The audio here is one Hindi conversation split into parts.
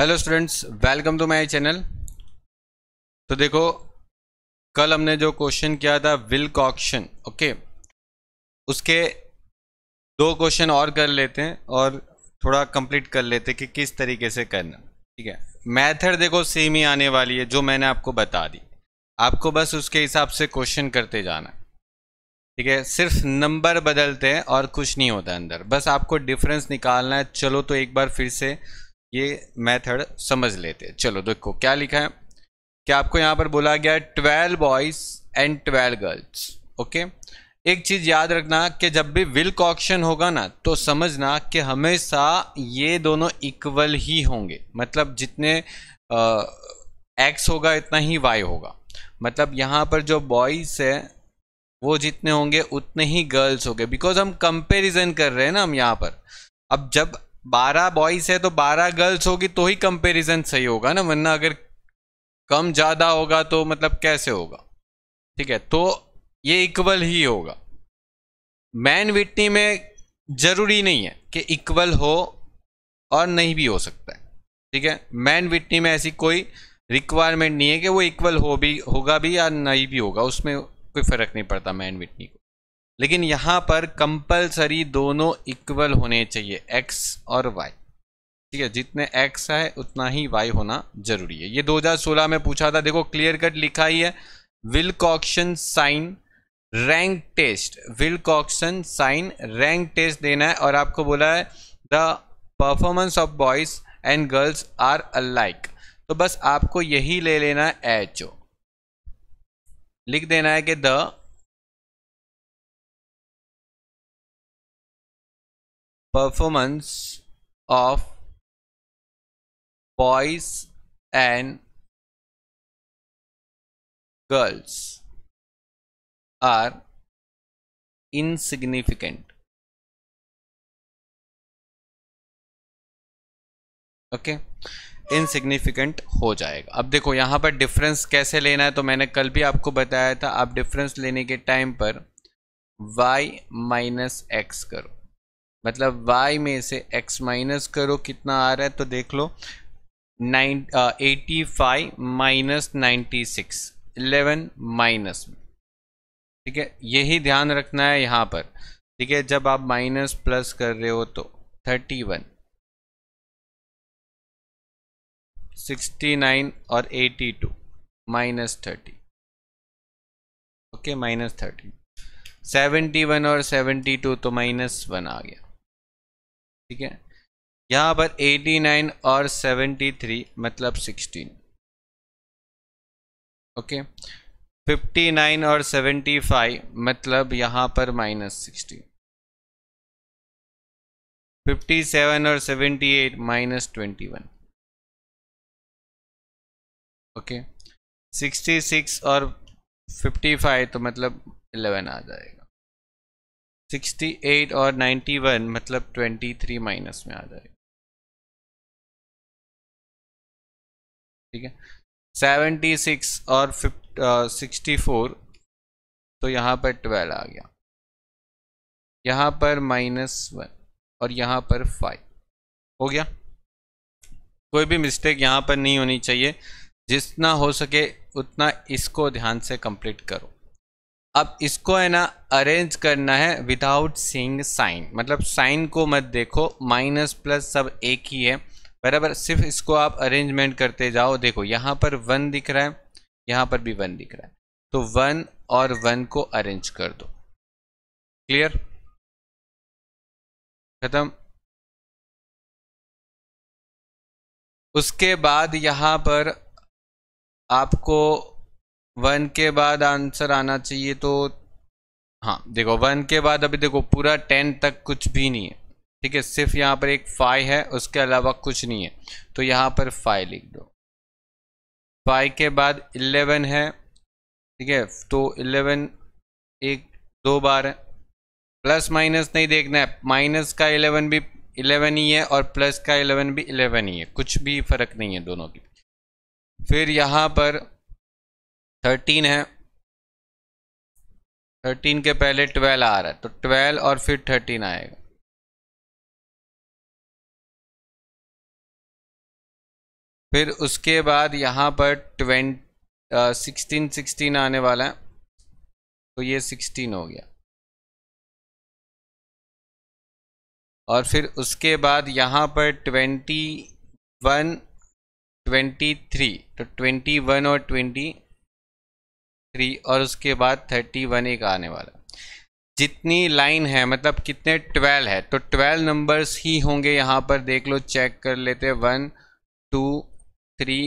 Hello students welcome to my channel तो देखो कल हमने जो क्वेश्चन किया था विल कॉक्शन ओके उसके दो क्वेश्चन और कर लेते हैं और थोड़ा कंप्लीट कर लेते हैं कि किस तरीके से करना ठीक है मेथड देखो सेम ही आने वाली है जो मैंने आपको बता दी आपको बस उसके हिसाब से क्वेश्चन करते जाना ठीक है सिर्फ नंबर बदलते हैं और कुछ नहीं होता अंदर बस आपको डिफरेंस निकालना है चलो तो एक बार फिर से ये मेथड समझ लेते हैं चलो देखो क्या लिखा है क्या आपको यहाँ पर बोला गया है twelve boys and twelve girls okay एक चीज़ याद रखना कि जब भी विल कॉक्शन होगा ना तो समझना कि हमेशा ये दोनों इक्वल ही होंगे मतलब जितने एक्स होगा इतना ही वाई होगा मतलब यहाँ पर जो बॉयज़ है वो जितने होंगे उतने ही गर्ल्स होंगे बिकॉज हम कंपेरिजन कर रहे हैं ना हम यहाँ पर अब जब बारह बॉयज है तो बारह गर्ल्स होगी तो ही कंपेरिजन सही होगा ना वरना अगर कम ज़्यादा होगा तो मतलब कैसे होगा ठीक है तो ये इक्वल ही होगा मैन विटनी में ज़रूरी नहीं है कि इक्वल हो और नहीं भी हो सकता है ठीक है मैन विटनी में ऐसी कोई रिक्वायरमेंट नहीं है कि वो इक्वल हो भी होगा भी या नहीं भी होगा उसमें कोई फ़र्क नहीं पड़ता मैन विटनी को लेकिन यहाँ पर कंपलसरी दोनों इक्वल होने चाहिए एक्स और वाई ठीक है जितने एक्स है उतना ही वाई होना जरूरी है ये 2016 में पूछा था देखो क्लियर कट लिखा ही है Wilcoxon sign rank test Wilcoxon sign rank test देना है और आपको बोला है the performance of boys and girls are alike तो बस आपको यही ले लेना है एच ओ लिख देना है कि the performance of boys and girls are insignificant okay okay? Insignificant हो जाएगा अब देखो यहाँ पर डिफरेंस कैसे लेना है तो मैंने कल भी आपको बताया था आप डिफरेंस लेने के टाइम पर y माइनस एक्स करो मतलब y में से x माइनस करो कितना आ रहा है तो देख लो nine eighty five minus ninety six eleven minus ठीक है यही ध्यान रखना है यहाँ पर ठीक है जब आप माइनस प्लस कर रहे हो तो थर्टी वन सिक्सटी नाइन और eighty two minus thirty okay minus thirty seventy one और सेवेंटी टू तो माइनस वन आ गया ठीक है यहाँ पर 89 और 73 मतलब 16 ओके 59 और 75 मतलब यहाँ पर माइनस सिक्सटीन 57 और 78 एट माइनस ट्वेंटी ओके 66 और 55 तो मतलब 11 आ जाएगा 68 और 91 मतलब 23 माइनस में आ जाएगा ठीक है 76 और सिक्सटी फोर तो यहाँ पर 12 आ गया यहाँ पर माइनस वन और यहाँ पर फाइव हो गया कोई भी मिस्टेक यहाँ पर नहीं होनी चाहिए जितना हो सके उतना इसको ध्यान से कंप्लीट करो अब इसको है ना अरेंज करना है विदाउट सींग साइन मतलब साइन को मत देखो माइनस प्लस सब एक ही है बराबर सिर्फ इसको आप अरेंजमेंट करते जाओ देखो यहाँ पर वन दिख रहा है यहाँ पर भी वन दिख रहा है तो वन और वन को अरेंज कर दो क्लियर खत्म उसके बाद यहाँ पर आपको वन के बाद आंसर आना चाहिए तो हाँ देखो वन के बाद अभी देखो पूरा टेन तक कुछ भी नहीं है ठीक है सिर्फ यहाँ पर एक फाइव है उसके अलावा कुछ नहीं है तो यहाँ पर फाइव लिख दो फाइव के बाद इलेवन है ठीक है तो इलेवन एक दो बार है प्लस माइनस नहीं देखना है माइनस का इलेवन भी इलेवन ही है और प्लस का इलेवन भी इलेवन ही है कुछ भी फ़र्क नहीं है दोनों की फिर यहाँ पर थर्टीन है थर्टीन के पहले ट्वेल्व आ रहा है तो ट्वेल्व और फिर थर्टीन आएगा फिर उसके बाद यहाँ पर ट्वेंट सिक्सटीन सिक्सटीन आने वाला है तो ये सिक्सटीन हो गया और फिर उसके बाद यहाँ पर ट्वेंटी वन ट्वेंटी थ्री तो ट्वेंटी वन और ट्वेंटी थ्री और उसके बाद थर्टी वन एक आने वाला जितनी लाइन है मतलब कितने ट्वेल्व है तो ट्वेल्व नंबर्स ही होंगे यहाँ पर देख लो चेक कर लेते one two three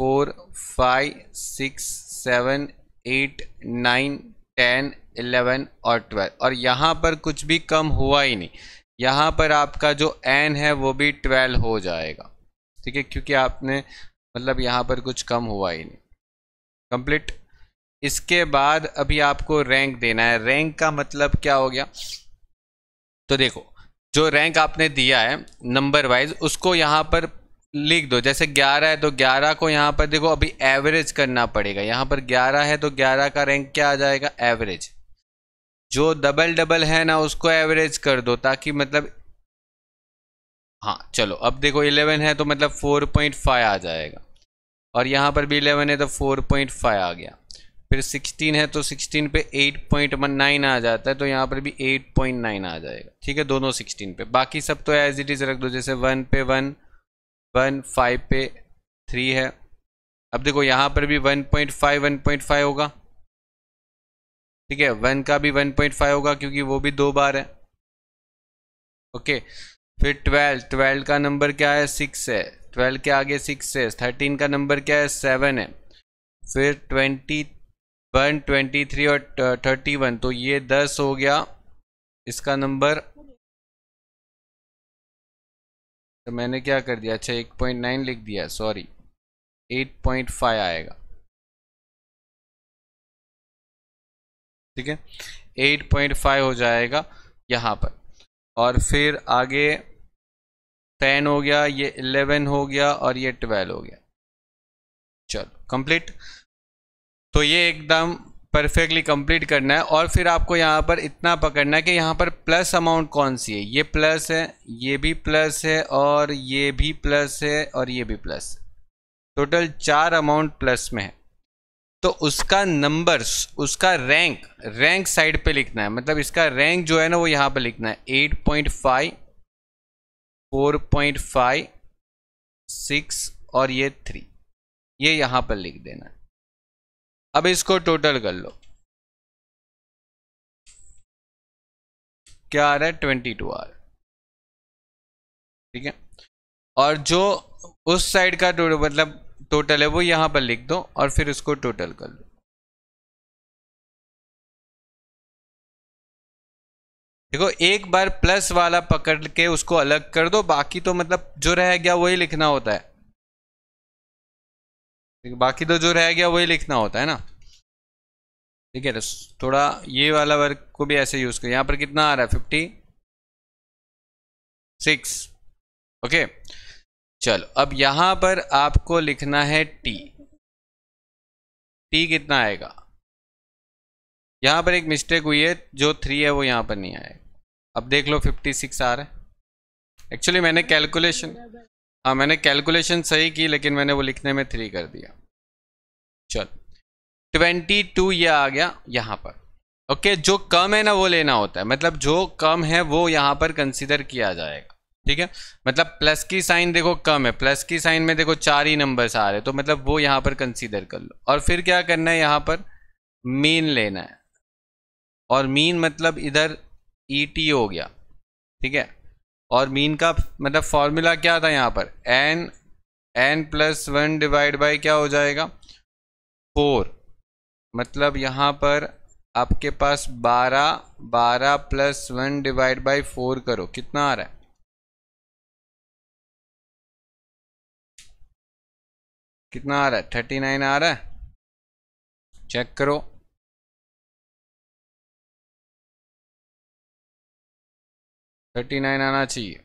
four five six seven eight nine ten eleven और ट्वेल्व और यहाँ पर कुछ भी कम हुआ ही नहीं यहाँ पर आपका जो एन है वो भी ट्वेल्व हो जाएगा ठीक है क्योंकि आपने मतलब यहाँ पर कुछ कम हुआ ही नहीं कंप्लीट इसके बाद अभी आपको रैंक देना है रैंक का मतलब क्या हो गया तो देखो जो रैंक आपने दिया है नंबर वाइज उसको यहाँ पर लिख दो जैसे 11 है तो 11 को यहाँ पर देखो अभी एवरेज करना पड़ेगा यहाँ पर 11 है तो 11 का रैंक क्या आ जाएगा एवरेज जो डबल डबल है ना उसको एवरेज कर दो ताकि मतलब हाँ चलो अब देखो 11 है तो मतलब 4.5 आ जाएगा और यहाँ पर भी 11 है तो 4.5 आ गया फिर 16 है तो 16 पे 8.19 आ जाता है तो यहाँ पर भी 8.9 आ जाएगा ठीक है दोनों 16 पे बाकी सब तो एज इट इज़ रख दो जैसे 1 पे 1 1 5 पे 3 है अब देखो यहाँ पर भी 1.5 1.5 होगा ठीक है 1 का भी 1.5 होगा क्योंकि वो भी दो बार है ओके फिर 12 12 का नंबर क्या है सिक्स है 12 के आगे सिक्स है 13 का नंबर क्या है सेवन है फिर ट्वेंटी वन ट्वेंटी थ्री और थर्टी वन तो ये दस हो गया इसका नंबर तो मैंने क्या कर दिया अच्छा एक पॉइंट नाइन लिख दिया सॉरी एट पॉइंट फाइव आएगा ठीक है एट पॉइंट फाइव हो जाएगा यहाँ पर और फिर आगे टेन हो गया ये इलेवन हो गया और ये ट्वेल्व हो गया चलो कंप्लीट तो ये एकदम परफेक्टली कंप्लीट करना है और फिर आपको यहाँ पर इतना पकड़ना है कि यहाँ पर प्लस अमाउंट कौन सी है ये प्लस है ये भी प्लस है और ये भी प्लस है और ये भी प्लस टोटल चार अमाउंट प्लस में है तो उसका नंबर्स उसका रैंक रैंक साइड पे लिखना है मतलब इसका रैंक जो है ना वो यहाँ पर लिखना है eight point five four point five six और ये थ्री ये यहाँ पर लिख देना है अब इसको टोटल कर लो क्या आ रहा है ट्वेंटी टू आर ठीक है और जो उस साइड का टोटल मतलब टोटल है वो यहां पर लिख दो और फिर उसको टोटल कर लो देखो एक बार प्लस वाला पकड़ के उसको अलग कर दो बाकी तो मतलब जो रह गया वही लिखना होता है ठीक बाकी तो जो रह गया वही लिखना होता है ना ठीक है तो थोड़ा ये वाला वर्ग को भी ऐसे यूज़ कर यहाँ पर कितना आ रहा है फिफ्टी सिक्स ओके चलो अब यहां पर आपको लिखना है टी टी कितना आएगा यहां पर एक मिस्टेक हुई है जो थ्री है वो यहां पर नहीं आएगा अब देख लो फिफ्टी सिक्स आ रहा है एक्चुअली मैंने कैलकुलेशन हाँ मैंने कैलकुलेशन सही की लेकिन मैंने वो लिखने में थ्री कर दिया चलो ट्वेंटी टू ये आ गया यहाँ पर ओके okay, जो कम है ना वो लेना होता है मतलब जो कम है वो यहाँ पर कंसिडर किया जाएगा ठीक है मतलब प्लस की साइन देखो कम है प्लस की साइन में देखो चार ही नंबर्स आ रहे तो मतलब वो यहाँ पर कंसीडर कर लो और फिर क्या करना है यहाँ पर मीन लेना है और मीन मतलब इधर ई e टी हो गया ठीक है और मीन का मतलब फॉर्मूला क्या था यहाँ पर N N plus one divide by क्या हो जाएगा फोर मतलब यहाँ पर आपके पास बारह बारह plus one divide by four करो कितना आ रहा है कितना आ रहा है थर्टी नाइन आ रहा है चेक करो थर्टी नाइन आना चाहिए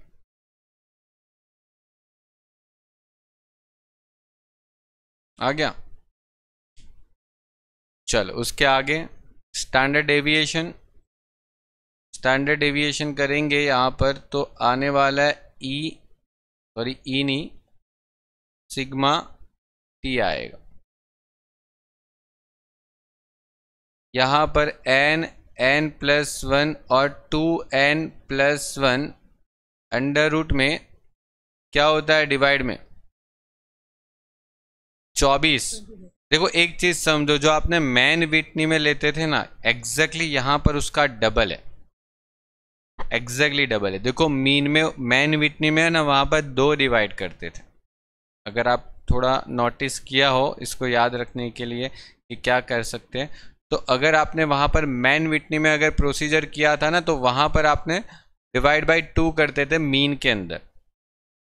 आ गया चलो उसके आगे स्टैंडर्ड एविएशन स्टैंडर्ड एविएशन करेंगे यहाँ पर तो आने वाला है ई सॉरी ई नहीं सिग्मा टी आएगा यहाँ पर एन एन प्लस वन और two N plus one under root में क्या होता है डिवाइड में चौबीस देखो एक चीज समझो जो आपने मैन विटनी में लेते थे ना एग्जैक्टली exactly यहां पर उसका डबल है एग्जैक्टली exactly डबल है देखो मीन में मैन विटनी में ना वहां पर दो डिवाइड करते थे अगर आप थोड़ा नोटिस किया हो इसको याद रखने के लिए कि क्या कर सकते हैं तो अगर आपने वहाँ पर मैन विटनी में अगर प्रोसीजर किया था ना तो वहाँ पर आपने डिवाइड बाई टू करते थे मीन के अंदर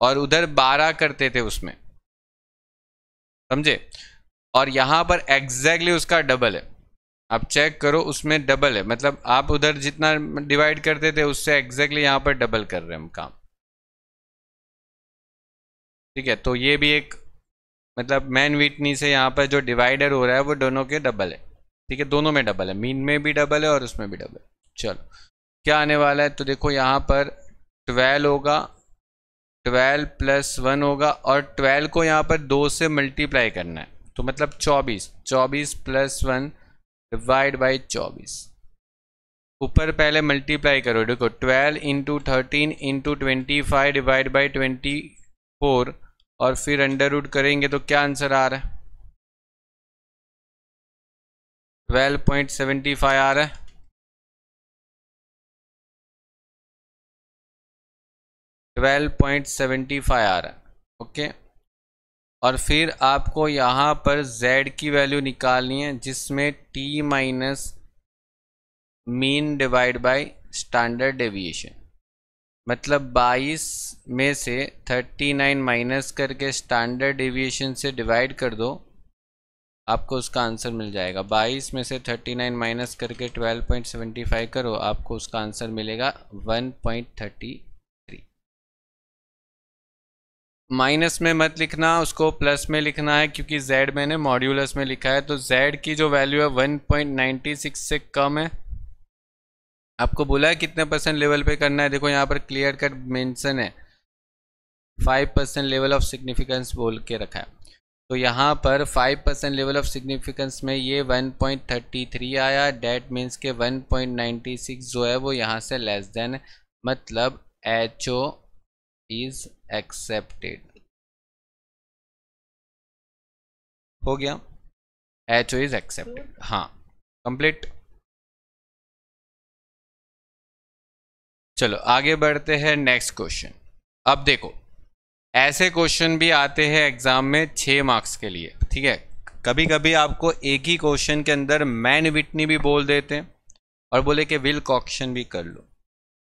और उधर बारह करते थे उसमें समझे और यहाँ पर एग्जैक्टली उसका डबल है आप चेक करो उसमें डबल है मतलब आप उधर जितना डिवाइड करते थे उससे एग्जैक्टली यहाँ पर डबल कर रहे हैं हम काम ठीक है तो ये भी एक मतलब मैन विटनी से यहाँ पर जो डिवाइडर हो रहा है वो दोनों के डबल है ठीक है दोनों में डबल है मीन में भी डबल है और उसमें भी डबल चलो क्या आने वाला है तो देखो यहाँ पर ट्वेल्व होगा ट्वेल्व प्लस वन होगा और ट्वेल्व को यहाँ पर दो से मल्टीप्लाई करना है तो मतलब चौबीस चौबीस प्लस वन डिवाइड बाई चौबीस ऊपर पहले मल्टीप्लाई करो देखो twelve into thirteen into twenty five divide by twenty four और फिर अंडर रूट करेंगे तो क्या आंसर आ रहा है ट्वेल्व पॉइंट सेवेंटी फाइव आ रहा है ट्वेल्व पॉइंट सेवेंटी फाइव आ रहा है ओके और फिर आपको यहाँ पर z की वैल्यू निकालनी है जिसमें t minus mean divide by standard deviation मतलब 22 में से 39 माइनस करके स्टैंडर्ड डेविएशन से डिवाइड कर दो आपको उसका आंसर मिल जाएगा 22 में से 39 माइनस करके 12.75 करो आपको उसका आंसर मिलेगा 1.33 माइनस में मत लिखना उसको प्लस में लिखना है क्योंकि z मैंने मॉड्यूलस में लिखा है तो z की जो वैल्यू है 1.96 से कम है आपको बोला है कितने परसेंट लेवल पे करना है देखो यहाँ पर क्लियर कट मेंशन है five percent level of significance बोल के रखा है तो यहाँ पर 5 परसेंट लेवल ऑफ सिग्निफिकेंस में ये 1.33 आया डेट मीन्स के 1.96 जो है वो यहाँ से लेस देन मतलब एच ओ इज एक्सेप्टेड हो गया एच ओ इज एक्सेप्टेड हाँ कंप्लीट चलो आगे बढ़ते हैं नेक्स्ट क्वेश्चन अब देखो ऐसे क्वेश्चन भी आते हैं एग्जाम में छः मार्क्स के लिए ठीक है कभी कभी आपको एक ही क्वेश्चन के अंदर मैन विटनी भी बोल देते हैं और बोले कि विल कॉक्शन भी कर लो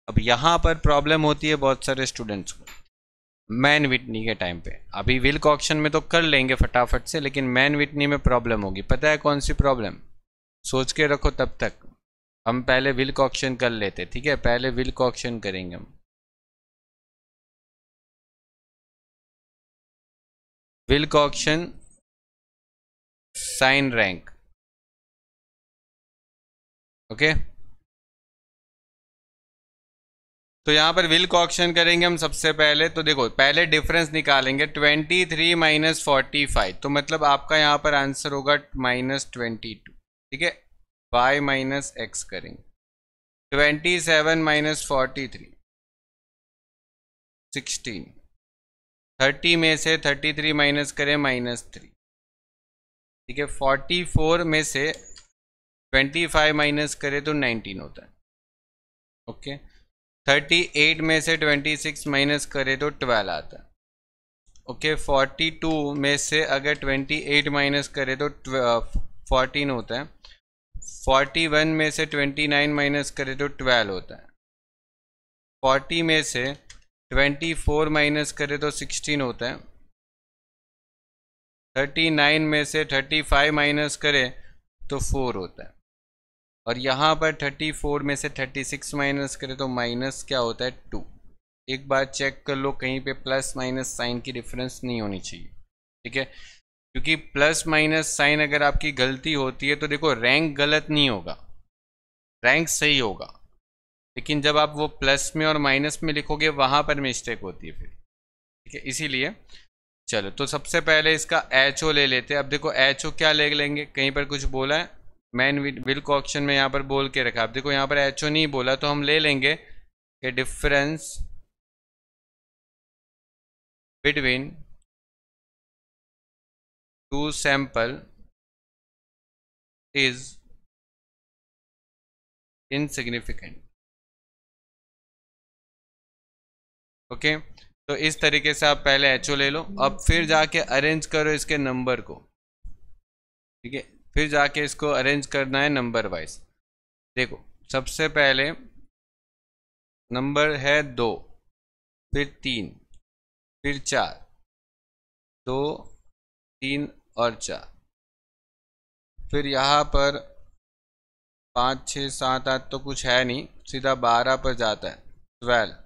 अब यहाँ पर प्रॉब्लम होती है बहुत सारे स्टूडेंट्स को मैन विटनी के टाइम पे अभी विल कॉक्शन में तो कर लेंगे फटाफट से लेकिन मैन विटनी में प्रॉब्लम होगी पता है कौन सी प्रॉब्लम सोच के रखो तब तक हम पहले विल कॉक्शन कर लेते ठीक है पहले विल कॉक्शन करेंगे हम Wilcoxon sign rank okay okay? तो यहां पर विल कॉक्शन करेंगे हम सबसे पहले तो देखो पहले डिफरेंस निकालेंगे twenty three minus forty five तो मतलब आपका यहां पर आंसर होगा माइनस ट्वेंटी टू ठीक है वाई माइनस एक्स करेंगे twenty seven minus forty three sixteen thirty में से थर्टी थ्री माइनस करें माइनस थ्री ठीक है फोर्टी फोर में से ट्वेंटी फाइव माइनस करें तो नाइनटीन होता है ओके थर्टी एट में से ट्वेंटी सिक्स माइनस करें तो ट्वेल्व आता है ओके फोर्टी टू में से अगर ट्वेंटी एट माइनस करें तो फोर्टीन होता है फोर्टी वन में से ट्वेंटी नाइन माइनस करें तो ट्वेल्व होता है फोर्टी में से ट्वेंटी फोर माइनस करें तो सिक्सटीन होता है थर्टी नाइन में से थर्टी फाइव माइनस करें तो फोर होता है और यहाँ पर थर्टी फोर में से थर्टी सिक्स माइनस करें तो माइनस क्या होता है टू एक बार चेक कर लो कहीं पे प्लस माइनस साइन की डिफरेंस नहीं होनी चाहिए ठीक है क्योंकि प्लस माइनस साइन अगर आपकी गलती होती है तो देखो रैंक गलत नहीं होगा रैंक सही होगा लेकिन जब आप वो प्लस में और माइनस में लिखोगे वहाँ पर मिस्टेक होती है फिर ठीक है इसीलिए चलो तो सबसे पहले इसका एच ओ ले लेते हैं अब देखो एच ओ क्या ले लेंगे कहीं पर कुछ बोला है मैन विल ऑप्शन में यहाँ पर बोल के रखा अब देखो यहाँ पर एच ओ नहीं बोला तो हम ले लेंगे कि difference between two sample is insignificant okay तो इस तरीके से आप पहले एच ले लो अब फिर जाके अरेंज करो इसके नंबर को ठीक है फिर जाके इसको अरेंज करना है नंबर वाइज देखो सबसे पहले नंबर है दो फिर तीन फिर चार दो तीन और चार फिर यहाँ पर पाँच छः सात आठ तो कुछ है नहीं सीधा बारह पर जाता है ट्वेल्व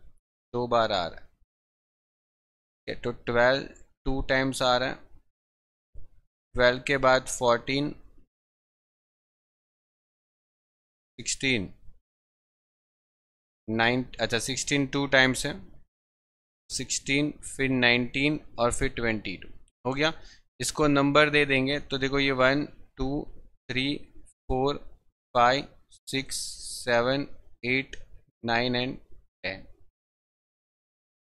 दो बार आ रहा है तो ट्वेल्व टू टाइम्स आ रहा है ट्वेल्व के बाद फोर्टीन सिक्सटीन नाइन अच्छा सिक्सटीन टू टाइम्स है सिक्सटीन फिर नाइनटीन और फिर ट्वेंटी टू हो गया इसको नंबर दे देंगे तो देखो ये one two three four five six seven eight nine and ten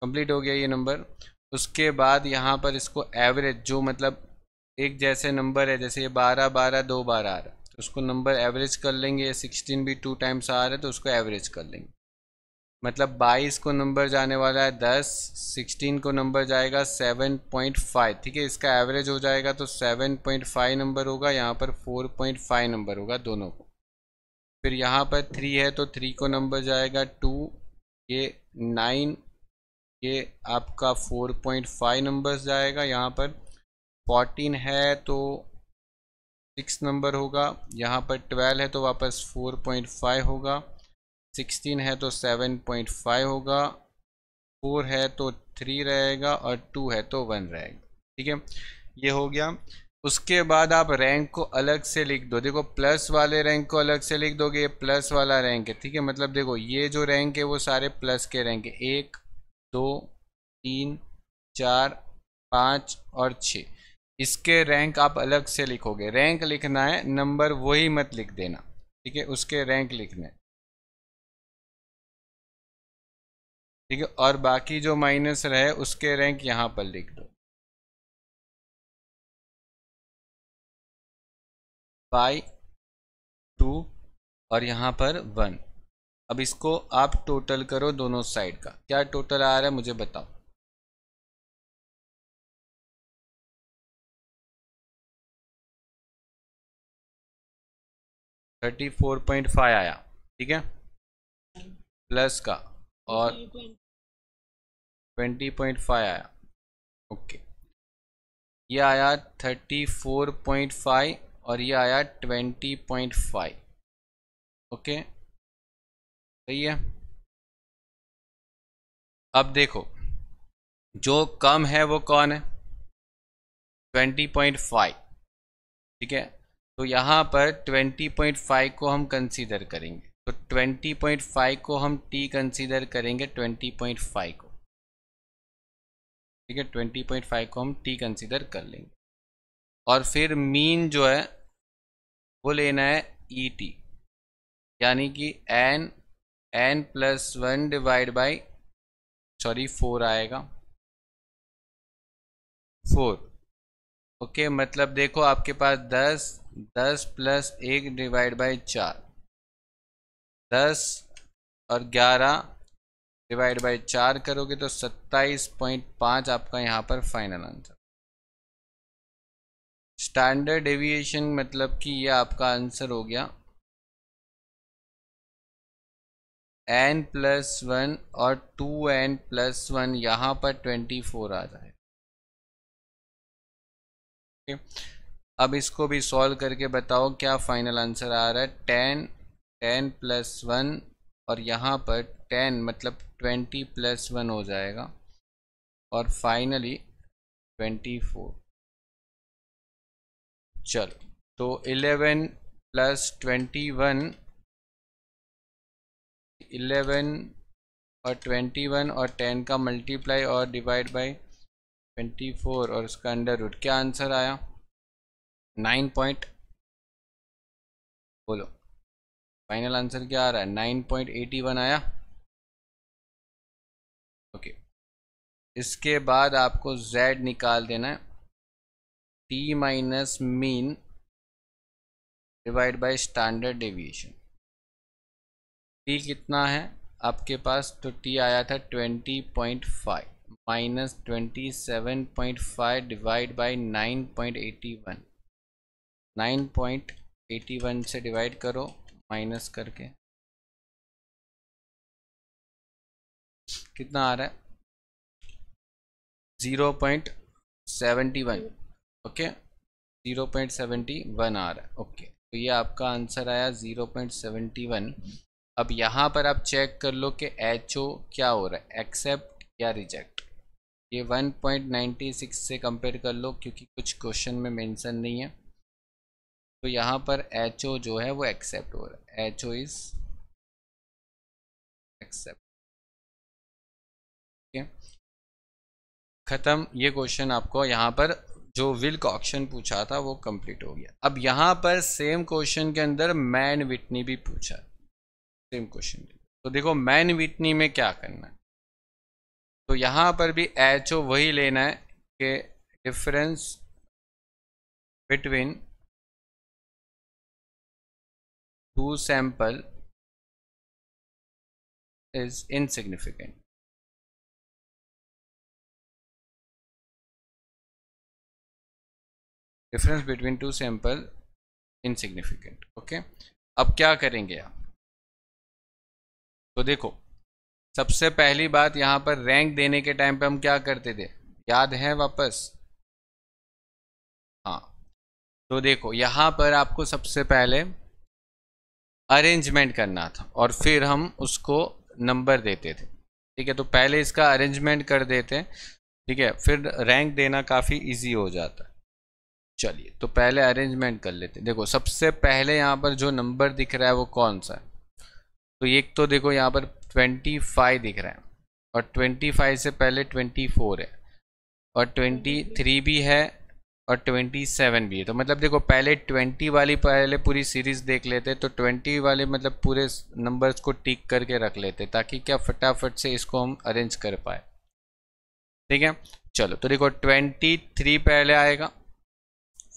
complete हो गया ये नंबर उसके बाद यहाँ पर इसको एवरेज जो मतलब एक जैसे नंबर है जैसे ये बारह बारह दो बारह आ रहा है तो उसको नंबर एवरेज कर लेंगे सिक्सटीन भी टू टाइम्स आ रहा है तो उसको एवरेज कर लेंगे मतलब बाईस को नंबर जाने वाला है दस सिक्सटीन को नंबर जाएगा सेवन पॉइंट फाइव ठीक है इसका एवरेज हो जाएगा तो सेवन पॉइंट फाइव नंबर होगा यहाँ पर फोर पॉइंट फाइव नंबर होगा दोनों को फिर यहाँ पर थ्री है तो थ्री को नंबर जाएगा टू ये नाइन ये आपका 4.5 नंबर्स जाएगा यहाँ पर 14 है तो सिक्स नंबर होगा यहाँ पर 12 है तो वापस 4.5 होगा 16 है तो 7.5 होगा 4 है तो 3 रहेगा और 2 है तो 1 रहेगा ठीक है ये हो गया उसके बाद आप रैंक को अलग से लिख दो देखो प्लस वाले रैंक को अलग से लिख दोगे ये प्लस वाला रैंक है ठीक है मतलब देखो ये जो रैंक है वो सारे प्लस के रैंक है एक दो तीन चार पाँच और छ इसके रैंक आप अलग से लिखोगे रैंक लिखना है नंबर वही मत लिख देना ठीक है उसके रैंक लिखने ठीक है और बाकी जो माइनस रहे उसके रैंक यहाँ पर लिख दो पाई टू और यहाँ पर वन अब इसको आप टोटल करो दोनों साइड का क्या टोटल आ रहा है मुझे बताओ थर्टी फोर पॉइंट फाइव आया ठीक है प्लस का और ट्वेंटी पॉइंट फाइव आया ओके ये आया थर्टी फोर पॉइंट फाइव और ये आया ट्वेंटी पॉइंट फाइव ओके सही है अब देखो जो कम है वो कौन है 20.5 ठीक है तो यहां पर 20.5 को हम कंसीडर करेंगे तो 20.5 को हम t कंसीडर करेंगे 20.5 को ठीक है 20.5 को हम t कंसीडर कर लेंगे और फिर मीन जो है वो लेना है ई e टी यानी कि N N plus one divide by sorry four आएगा फोर ओके okay, मतलब देखो आपके पास दस दस प्लस एक डिवाइड बाई चार दस और ग्यारह डिवाइड बाई चार करोगे तो सत्ताईस पॉइंट पाँच आपका यहाँ पर फाइनल आंसर स्टैंडर्ड डेविएशन मतलब कि ये आपका आंसर हो गया एन प्लस वन और टू एन प्लस वन यहाँ पर ट्वेंटी फोर आ जाए okay. अब इसको भी सॉल्व करके बताओ क्या फाइनल आंसर आ रहा है टेन टेन प्लस वन और यहाँ पर टेन मतलब ट्वेंटी प्लस वन हो जाएगा और फाइनली ट्वेंटी फोर चलो तो eleven plus twenty one eleven और ट्वेंटी वन और टेन का मल्टीप्लाई और डिवाइड बाई ट्वेंटी फोर और उसका अंडर रूट क्या आंसर आया नाइन पॉइंट बोलो फाइनल आंसर क्या आ रहा है नाइन पॉइंट एटी वन आया ओके okay. इसके बाद आपको z निकाल देना है T minus mean divide by standard deviation T कितना है आपके पास तो टी आया था twenty point five minus twenty seven point five divide by nine point eighty one nine point eighty one से डिवाइड करो माइनस करके कितना आ रहा है zero point seventy one okay zero point seventy one आ रहा है ओके तो ये आपका आंसर आया ज़ीरो पॉइंट सेवेंटी वन अब यहाँ पर आप चेक कर लो कि एच ओ क्या हो रहा है एक्सेप्ट या रिजेक्ट ये 1.96 से कंपेयर कर लो क्योंकि कुछ क्वेश्चन में मेंशन नहीं है तो यहाँ पर एच ओ जो है वो एक्सेप्ट हो रहा है एच ओ इज एक्सेप्ट ठीक है ख़त्म ये क्वेश्चन आपको यहाँ पर जो विल का ऑप्शन पूछा था वो कंप्लीट हो गया अब यहाँ पर सेम क्वेश्चन के अंदर मैन विटनी भी पूछा सेम क्वेश्चन तो देखो मैन विटनी में क्या करना है तो यहाँ पर भी एच ओ वही लेना है कि difference between two sample is insignificant difference between two sample insignificant okay अब क्या करेंगे आप तो देखो सबसे पहली बात यहाँ पर रैंक देने के टाइम पे हम क्या करते थे याद है वापस हाँ तो देखो यहाँ पर आपको सबसे पहले अरेंजमेंट करना था और फिर हम उसको नंबर देते थे ठीक है तो पहले इसका अरेंजमेंट कर देते ठीक है फिर रैंक देना काफ़ी इजी हो जाता है चलिए तो पहले अरेंजमेंट कर लेते देखो सबसे पहले यहाँ पर जो नंबर दिख रहा है वो कौन सा है तो ये तो देखो यहाँ पर 25 दिख रहा है और 25 से पहले 24 है और 23 भी है और 27 भी है तो मतलब देखो पहले 20 वाली पहले पूरी सीरीज़ देख लेते तो 20 वाले मतलब पूरे नंबर्स को टिक करके रख लेते ताकि क्या फटाफट से इसको हम अरेंज कर पाए ठीक है चलो तो देखो 23 पहले आएगा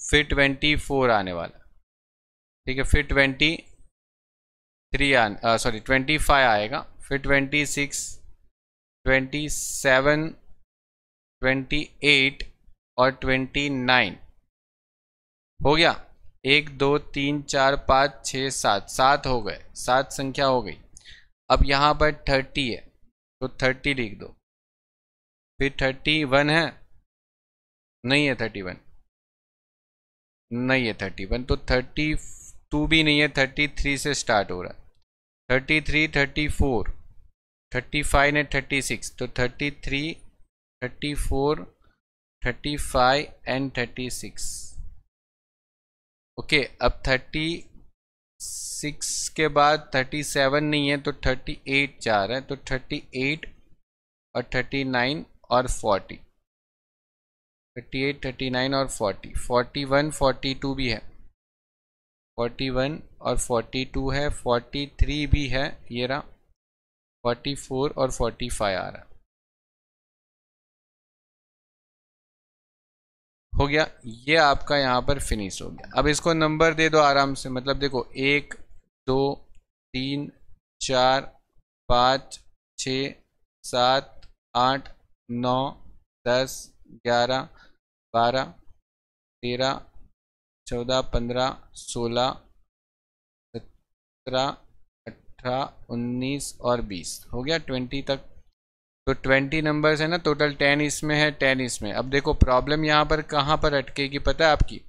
फिर 24 आने वाला ठीक है फिर twenty three sorry twenty five आएगा फिर twenty six twenty seven twenty eight और ट्वेंटी नाइन हो गया एक दो तीन चार पाँच छः सात सात हो गए सात संख्या हो गई अब यहाँ पर थर्टी है तो थर्टी लिख दो फिर थर्टी वन है नहीं है थर्टी वन नहीं है थर्टी वन तो थर्टी टू भी नहीं है थर्टी थ्री से स्टार्ट हो रहा है thirty three thirty four thirty five and thirty six तो thirty three thirty four thirty five and thirty six okay अब थर्टी सिक्स के बाद थर्टी सेवन नहीं है तो थर्टी एट जा रहा है तो थर्टी एट और थर्टी नाइन और forty thirty eight thirty nine और forty forty one forty two भी है 41 और 42 है 43 भी है ये रहा 44 और 45 आ रहा हो गया ये आपका यहाँ पर फिनिश हो गया अब इसको नंबर दे दो आराम से मतलब देखो एक दो तीन चार पाँच छ सात आठ नौ दस ग्यारह बारह तेरह चौदह पंद्रह सोलह सत्रह अठारह उन्नीस और बीस हो गया ट्वेंटी तक तो ट्वेंटी नंबर्स है ना टोटल टेन इसमें है टेन इसमें अब देखो प्रॉब्लम यहाँ पर कहाँ पर अटकेगी पता है आपकी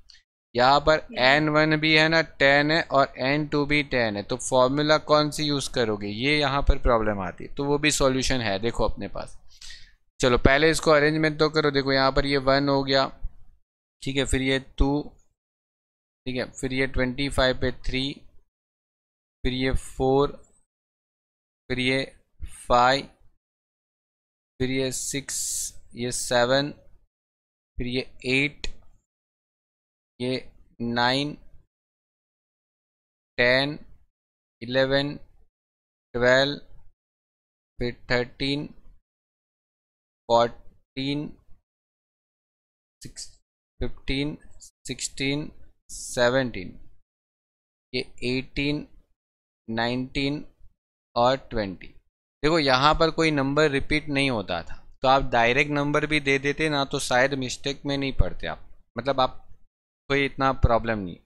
यहाँ पर एन वन भी है ना टेन है और एन टू भी टेन है तो फॉर्मूला कौन सी यूज़ करोगे ये यहाँ पर प्रॉब्लम आती है तो वो भी सॉल्यूशन है देखो अपने पास चलो पहले इसको अरेंजमेंट तो करो देखो यहाँ पर ये वन हो गया ठीक है फिर ये टू ठीक है फिर ये ट्वेंटी फाइव पे थ्री फिर ये फोर फिर ये फाइव फिर ये सिक्स ये सेवन फिर ये एट ये नाइन टेन इलेवन ट्वेल्व फिर thirteen fourteen six fifteen sixteen seventeen ये एटीन नाइनटीन और ट्वेंटी देखो यहाँ पर कोई नंबर रिपीट नहीं होता था तो आप डायरेक्ट नंबर भी दे देते ना तो शायद मिस्टेक में नहीं पड़ते आप मतलब आप कोई इतना प्रॉब्लम नहीं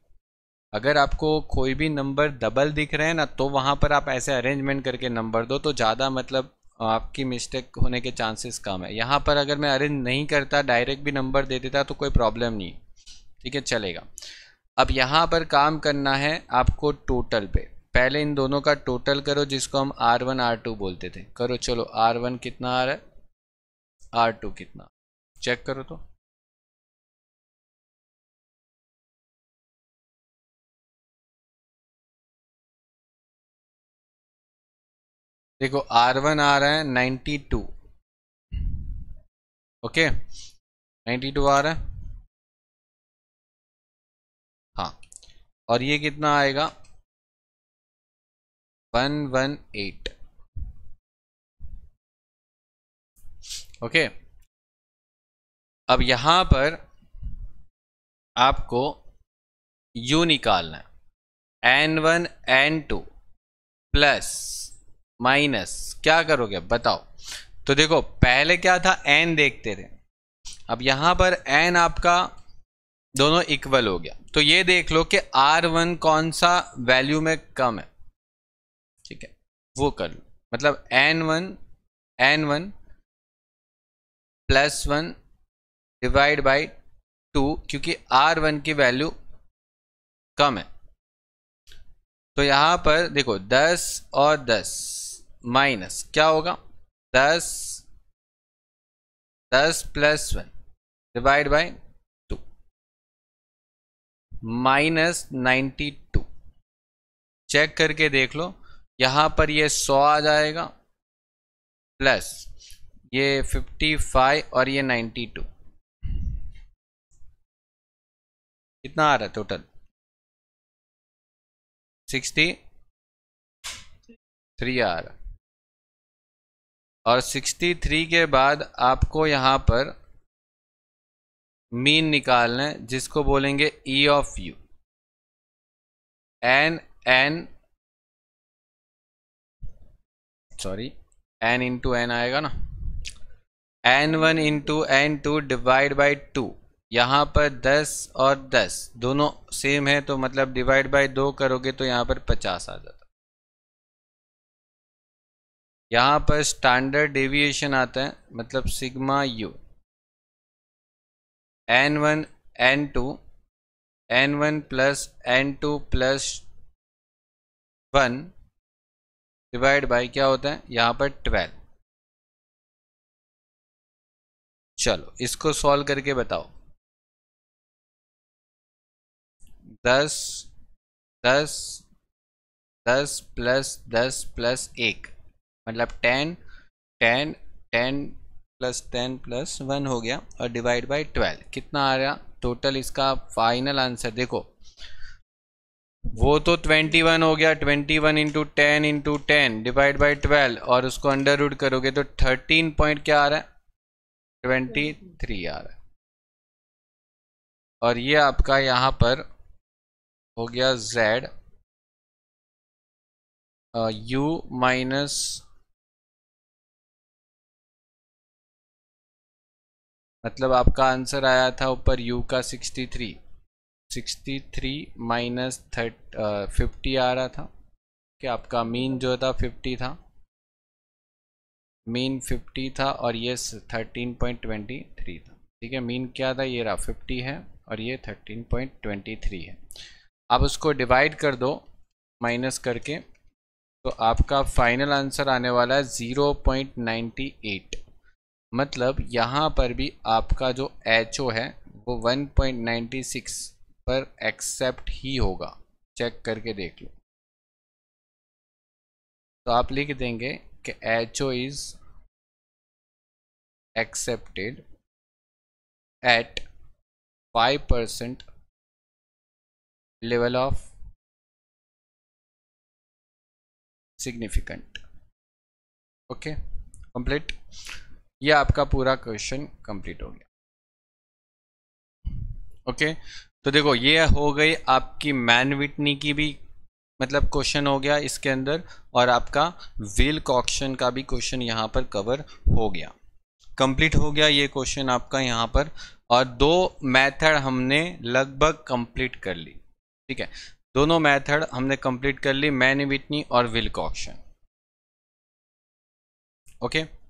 अगर आपको कोई भी नंबर डबल दिख रहे हैं ना तो वहाँ पर आप ऐसे अरेंजमेंट करके नंबर दो तो ज़्यादा मतलब आपकी मिस्टेक होने के चांसेस कम है यहाँ पर अगर मैं अरेंज नहीं करता डायरेक्ट भी नंबर दे देता तो कोई प्रॉब्लम नहीं ठीक है चलेगा अब यहाँ पर काम करना है आपको टोटल पे पहले इन दोनों का टोटल करो जिसको हम आर वन आर टू बोलते थे करो चलो आर वन कितना आ रहा है आर टू कितना चेक करो तो देखो आर वन आ रहा है ninety two okay ninety two आ रहा है और ये कितना आएगा वन वन एट ओके अब यहां पर आपको u निकालना है N one N two plus minus क्या करोगे बताओ तो देखो पहले क्या था एन देखते थे अब यहां पर एन आपका दोनों इक्वल हो गया तो ये देख लो कि R1 कौन सा वैल्यू में कम है ठीक है वो कर लो मतलब N1 N1 plus one divide by two क्योंकि R1 की वैल्यू कम है तो यहां पर देखो 10 और 10 माइनस क्या होगा 10 10 plus one divide by minus ninety two check करके देख लो यहाँ पर ये सौ आ जाएगा प्लस ये फिफ्टी फाइव और ये नाइन्टी टू कितना आ रहा है टोटल सिक्सटी थ्री आ रहा और सिक्सटी थ्री के बाद आपको यहाँ पर मीन निकालना है जिसको बोलेंगे E of U N N sorry N into N आएगा ना N one into N two divide by two यहाँ पर दस और दस दोनों सेम है तो मतलब डिवाइड बाई दो करोगे तो यहाँ पर पचास आ जाता यहाँ पर स्टैंडर्ड डेविएशन आता है मतलब sigma U N one N two N one plus N two plus one divide by क्या होता है यहाँ पर ट्वेल्व चलो इसको सॉल्व करके बताओ दस दस दस प्लस दस प्लस एक मतलब ten ten ten plus ten plus one हो गया और डिवाइड बाई ट्वेल्व कितना आ रहा टोटल इसका फाइनल आंसर देखो वो तो ट्वेंटी वन हो गया twenty one into ten into ten divide by twelve और उसको अंडर रूट करोगे तो थर्टीन पॉइंट क्या आ रहा है ट्वेंटी थ्री आ रहा है और ये आपका यहाँ पर हो गया जेड यू माइनस मतलब आपका आंसर आया था ऊपर यू का 63 63 माइनस थर्ट फिफ्टी आ रहा था कि आपका मीन जो था 50 था मीन 50 था और ये 13.23 था ठीक है मीन क्या था ये रहा 50 है और ये 13.23 है आप उसको डिवाइड कर दो माइनस करके तो आपका फाइनल आंसर आने वाला है 0.98 मतलब यहाँ पर भी आपका जो एच ओ है वो 1.96 पर एक्सेप्ट ही होगा चेक करके देख लो तो आप लिख देंगे कि H O is accepted at 5% level of significant okay complete ये आपका पूरा क्वेश्चन कंप्लीट हो गया ओके तो देखो ये हो गई आपकी मैन विटनी की भी मतलब क्वेश्चन हो गया इसके अंदर और आपका व्हील कॉक्शन का भी क्वेश्चन यहाँ पर कवर हो गया कंप्लीट हो गया ये क्वेश्चन आपका यहाँ पर और दो मेथड हमने लगभग कंप्लीट कर ली ठीक है दोनों मेथड हमने कंप्लीट कर ली मैन विटनी और विल कॉक्शन ओके okay?